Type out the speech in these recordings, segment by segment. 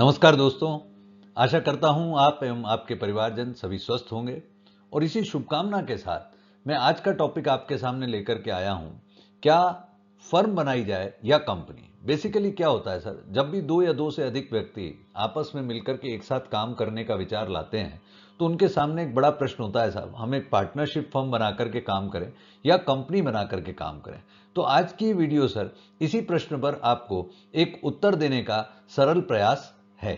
नमस्कार दोस्तों आशा करता हूं आप एवं आपके परिवारजन सभी स्वस्थ होंगे और इसी शुभकामना के साथ मैं आज का टॉपिक आपके सामने लेकर के आया हूं क्या फर्म बनाई जाए या कंपनी बेसिकली क्या होता है सर जब भी दो या दो से अधिक व्यक्ति आपस में मिलकर के एक साथ काम करने का विचार लाते हैं तो उनके सामने एक बड़ा प्रश्न होता है साहब हम एक पार्टनरशिप फर्म बना करके काम करें या कंपनी बना करके काम करें तो आज की वीडियो सर इसी प्रश्न पर आपको एक उत्तर देने का सरल प्रयास है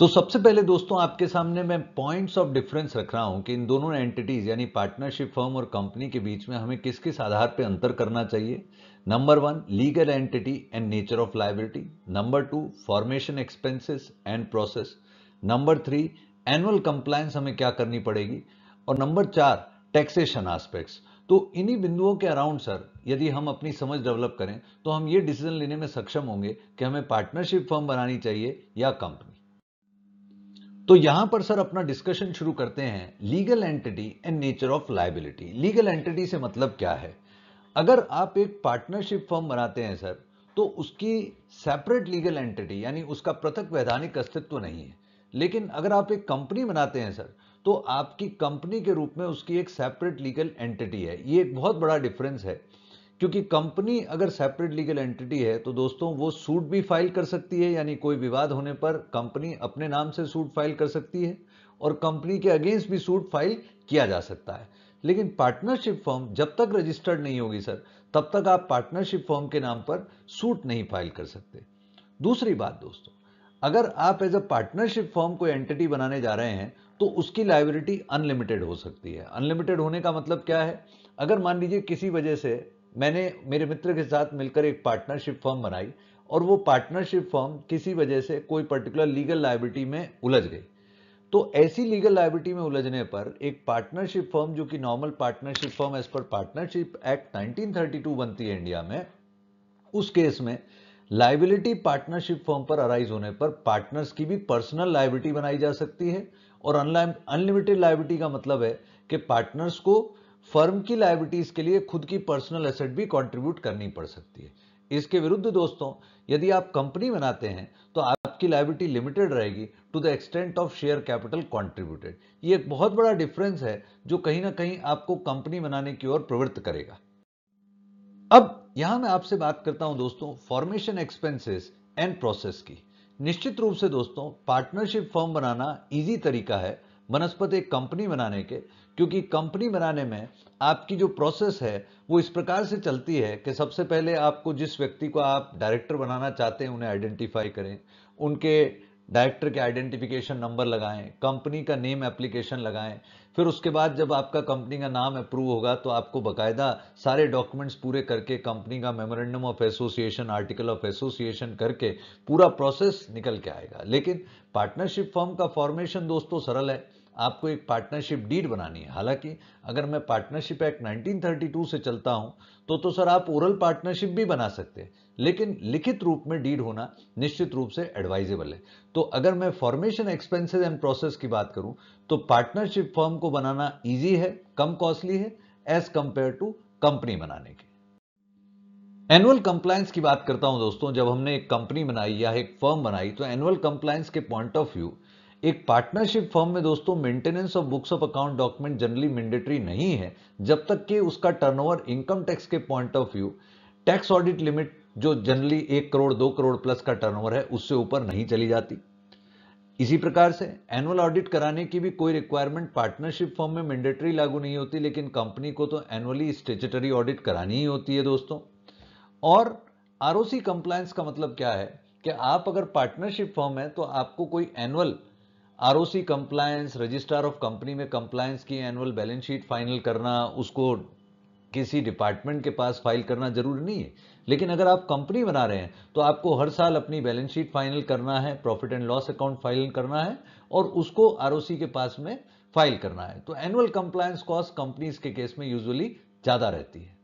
तो सबसे पहले दोस्तों आपके सामने मैं पॉइंट्स ऑफ डिफरेंस रख रहा हूं कि इन दोनों एंटिटीज यानी पार्टनरशिप फर्म और कंपनी के बीच में हमें किस किस आधार पर अंतर करना चाहिए number one legal entity and nature of liability number two formation expenses and process number three annual compliance हमें क्या करनी पड़ेगी और नंबर चार टैक्सेशन आस्पेक्ट्स तो इन्हीं बिंदुओं के अराउंड सर यदि हम अपनी समझ डेवलप करें तो हम ये डिसीजन लेने में सक्षम होंगे कि हमें पार्टनरशिप फर्म बनानी चाहिए या कंपनी तो यहां पर सर अपना डिस्कशन शुरू करते हैं legal entity and nature of liability legal entity से मतलब क्या है अगर आप एक पार्टनरशिप फर्म बनाते हैं सर तो उसकी सेपरेट लीगल एंटिटी यानी उसका पृथक वैधानिक अस्तित्व नहीं है लेकिन अगर आप एक कंपनी बनाते हैं सर तो आपकी कंपनी के रूप में उसकी एक सेपरेट लीगल एंटिटी है ये एक बहुत बड़ा डिफरेंस है क्योंकि कंपनी अगर सेपरेट लीगल एंटिटी है तो दोस्तों वो सूट भी फाइल कर सकती है यानी कोई विवाद होने पर कंपनी अपने नाम से सूट फाइल कर सकती है और कंपनी के अगेंस्ट भी सूट फाइल किया जा सकता है लेकिन पार्टनरशिप फॉर्म जब तक रजिस्टर्ड नहीं होगी सर तब तक आप पार्टनरशिप फॉर्म के नाम पर सूट नहीं फाइल कर सकते दूसरी बात दोस्तों अगर आप एज अ पार्टनरशिप फॉर्म कोई एंटिटी बनाने जा रहे हैं तो उसकी लाइबिलिटी अनलिमिटेड हो सकती है अनलिमिटेड होने का मतलब क्या है अगर मान लीजिए किसी वजह से मैंने मेरे मित्र के साथ मिलकर एक पार्टनरशिप फॉर्म बनाई और वो पार्टनरशिप फॉर्म किसी वजह से कोई पर्टिकुलर लीगल लाइबिलिटी में उलझ गई तो ऐसी लीगल लाइबिलिटी में उलझने पर एक पार्टनरशिप फॉर्म जो कि normal partnership firm as per partnership act 1932 बनती है इंडिया में उस केस में लाइबिलिटी पार्टनरशिप फॉर्म पर अराइज होने पर पार्टनर्स की भी पर्सनल लाइबिलिटी बनाई जा सकती है और अनलिमिटेड लाइबिलिटी का मतलब है कि पार्टनर्स को फर्म की लाइबिलिटीज के लिए खुद की पर्सनल एसेट भी कंट्रीब्यूट करनी पड़ सकती है इसके विरुद्ध दोस्तों यदि आप कंपनी बनाते हैं तो आपकी लाइबिलिटी लिमिटेड रहेगी to the extent of share capital contributed ये एक बहुत बड़ा डिफरेंस है जो कहीं ना कहीं आपको कंपनी बनाने की ओर प्रवृत्त करेगा अब यहां मैं आपसे बात करता हूं दोस्तों फॉर्मेशन एक्सपेंसेस एंड प्रोसेस की निश्चित रूप से दोस्तों पार्टनरशिप फॉर्म बनाना इजी तरीका है वनस्पत एक कंपनी बनाने के क्योंकि कंपनी बनाने में आपकी जो प्रोसेस है वो इस प्रकार से चलती है कि सबसे पहले आपको जिस व्यक्ति को आप डायरेक्टर बनाना चाहते हैं उन्हें आइडेंटिफाई करें उनके डायरेक्टर के आइडेंटिफिकेशन नंबर लगाएं कंपनी का नेम एप्लीकेशन लगाएं फिर उसके बाद जब आपका कंपनी का नाम अप्रूव होगा तो आपको बकायदा सारे डॉक्यूमेंट्स पूरे करके कंपनी का memorandum of association article of association करके पूरा प्रोसेस निकल के आएगा लेकिन पार्टनरशिप फर्म का फॉर्मेशन दोस्तों सरल है आपको एक पार्टनरशिप डीड बनानी है हालांकि अगर मैं पार्टनरशिप एक्ट 1932 से चलता हूं तो तो सर आप ओरल पार्टनरशिप भी बना सकते हैं लेकिन लिखित रूप में डीड होना निश्चित रूप से एडवाइजेबल है तो अगर मैं फॉर्मेशन एक्सपेंसेस एंड प्रोसेस की बात करूं तो पार्टनरशिप फॉर्म को बनाना ईजी है कम कॉस्टली है एज कंपेयर टू कंपनी बनाने की एनुअल कंप्लायंस की बात करता हूं दोस्तों जब हमने एक कंपनी बनाई या एक फर्म बनाई तो एनुअल कंप्लायंस के पॉइंट ऑफ व्यू एक पार्टनरशिप फर्म में दोस्तों maintenance of books of account document generally mandatory नहीं है जब तक कि उसका टर्नओवर इनकम टैक्स के point of view tax audit limit जो जनरली एक करोड़ दो करोड़ प्लस का टर्नओवर है उससे ऊपर नहीं चली जाती इसी प्रकार से एनुअल ऑडिट कराने की भी कोई रिक्वायरमेंट पार्टनरशिप फॉर्म में मैंडेटरी लागू नहीं होती लेकिन कंपनी को तो एनुअली स्टेचुटरी ऑडिट करानी ही होती है दोस्तों और आर ओ का मतलब क्या है कि आप अगर पार्टनरशिप फॉर्म है तो आपको कोई annual ROC compliance registrar of company में कंप्लायंस की एनुअल बैलेंस शीट फाइनल करना उसको किसी डिपार्टमेंट के पास फाइल करना जरूरी नहीं है लेकिन अगर आप कंपनी बना रहे हैं तो आपको हर साल अपनी बैलेंस शीट फाइनल करना है profit and loss account file करना है और उसको आरओसी के पास में फाइल करना है तो एनुअल कंप्लायंस कॉस्ट कंपनीज के केस में यूजली ज्यादा रहती है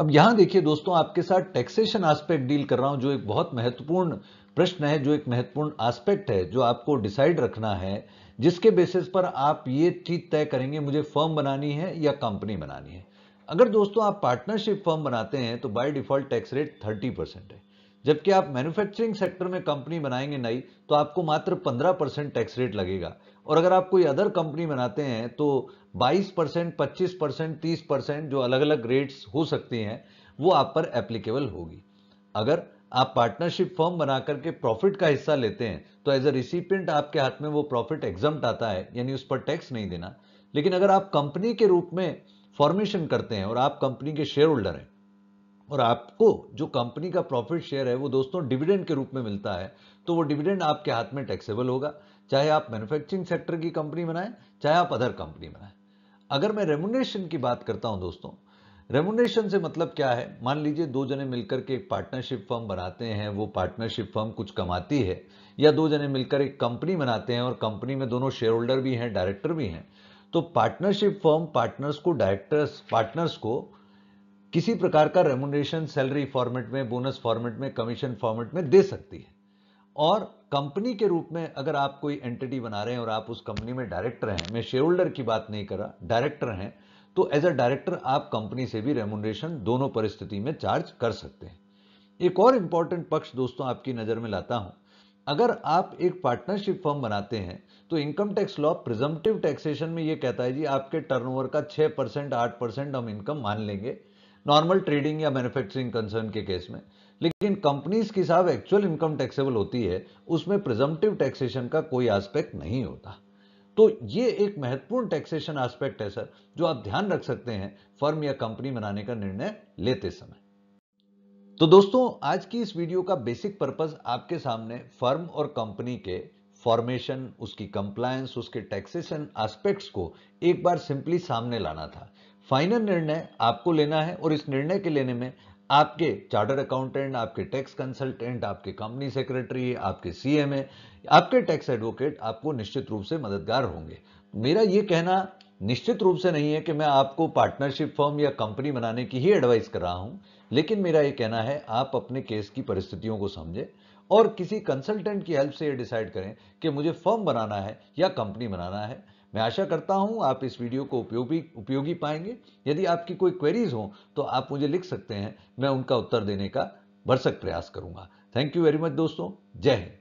अब यहां देखिए दोस्तों आपके साथ टैक्सेशन एस्पेक्ट डील कर रहा हूं जो एक बहुत महत्वपूर्ण प्रश्न है जो एक महत्वपूर्ण एस्पेक्ट है जो आपको डिसाइड रखना है जिसके बेसिस पर आप ये चीज तय करेंगे मुझे फर्म बनानी है या कंपनी बनानी है अगर दोस्तों आप पार्टनरशिप फर्म बनाते हैं तो by default tax rate 30 percent है जबकि आप मैन्युफैक्चरिंग सेक्टर में कंपनी बनाएंगे नई तो आपको मात्र 15 परसेंट टैक्स रेट लगेगा और अगर आप कोई अदर कंपनी बनाते हैं तो 22 परसेंट पच्चीस परसेंट तीस परसेंट जो अलग अलग रेट्स हो सकती हैं वो आप पर एप्लीकेबल होगी अगर आप पार्टनरशिप फर्म बना करके प्रॉफिट का हिस्सा लेते हैं तो एज अ रिसिपियंट आपके हाथ में वो प्रॉफिट एग्जाम आता है यानी उस पर टैक्स नहीं देना लेकिन अगर आप कंपनी के रूप में फॉर्मेशन करते हैं और आप कंपनी के शेयर होल्डर हैं और आपको जो कंपनी का प्रॉफिट शेयर है वो दोस्तों डिविडेंड के रूप में मिलता है तो वो डिविडेंड आपके हाथ में टैक्सेबल होगा चाहे आप मैन्युफैक्चरिंग सेक्टर की कंपनी बनाएं चाहे आप अदर कंपनी बनाएं अगर मैं रेमुनेशन की बात करता हूं दोस्तों रेमुनेशन से मतलब क्या है मान लीजिए दो जने मिलकर के एक पार्टनरशिप फर्म बनाते हैं वो पार्टनरशिप फर्म कुछ कमाती है या दो जने मिलकर एक कंपनी बनाते हैं और कंपनी में दोनों शेयर होल्डर भी हैं डायरेक्टर भी हैं तो पार्टनरशिप फर्म पार्टनर्स को डायरेक्टर्स पार्टनर्स को किसी प्रकार का रेमुनेशन सैलरी फॉर्मेट में बोनस फॉर्मेट में कमीशन फॉर्मेट में दे सकती है और कंपनी के रूप में अगर आप कोई एंटिटी बना रहे हैं और आप उस कंपनी में डायरेक्टर हैं मैं शेयर होल्डर की बात नहीं कर रहा डायरेक्टर हैं तो एज अ डायरेक्टर आप कंपनी से भी रेमुनरेशन दोनों परिस्थिति में चार्ज कर सकते हैं एक और इंपॉर्टेंट पक्ष दोस्तों आपकी नज़र में लाता हूं अगर आप एक पार्टनरशिप फर्म बनाते हैं तो income tax law presumptive taxation में यह कहता है जी आपके टर्नओवर का 6 परसेंट आठ परसेंट हम इनकम मान लेंगे नॉर्मल ट्रेडिंग या मैन्युफैक्चरिंग कंसर्न के केस में लेकिन कंपनीज के साहब एक्चुअल इनकम टैक्सेबल होती है उसमें प्रिजम्पटिव टैक्सेशन का कोई एस्पेक्ट नहीं होता तो ये एक महत्वपूर्ण टैक्सेशन एस्पेक्ट है सर जो आप ध्यान रख सकते हैं फर्म या कंपनी बनाने का निर्णय लेते समय तो दोस्तों आज की इस वीडियो का बेसिक पर्पज आपके सामने फर्म और कंपनी के फॉर्मेशन उसकी कंप्लायंस उसके टैक्सेशन एस्पेक्ट्स को एक बार सिंपली सामने लाना था फाइनल निर्णय आपको लेना है और इस निर्णय के लेने में आपके चार्टर अकाउंटेंट आपके टैक्स कंसल्टेंट आपके कंपनी सेक्रेटरी आपके सीएमए आपके टैक्स एडवोकेट आपको निश्चित रूप से मददगार होंगे मेरा ये कहना निश्चित रूप से नहीं है कि मैं आपको पार्टनरशिप फर्म या कंपनी बनाने की ही एडवाइस कर रहा हूँ लेकिन मेरा ये कहना है आप अपने केस की परिस्थितियों को समझें और किसी कंसल्टेंट की हेल्प से ये डिसाइड करें कि मुझे फर्म बनाना है या कंपनी बनाना है मैं आशा करता हूं आप इस वीडियो को उपयोगी उपयोगी पाएंगे यदि आपकी कोई क्वेरीज हो तो आप मुझे लिख सकते हैं मैं उनका उत्तर देने का भरसक प्रयास करूंगा थैंक यू वेरी मच दोस्तों जय हिंद